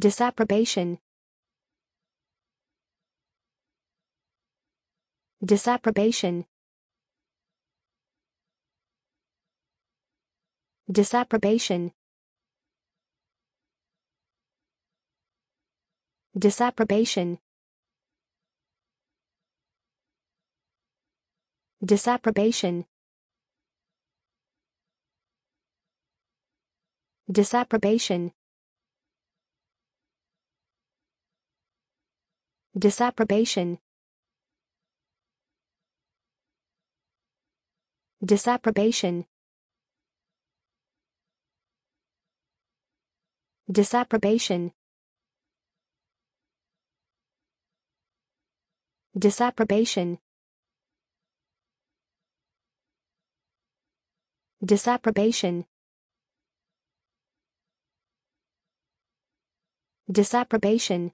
Disapprobation Disapprobation Disapprobation Disapprobation Disapprobation Disapprobation Disapprobation Disapprobation Disapprobation Disapprobation Disapprobation Disapprobation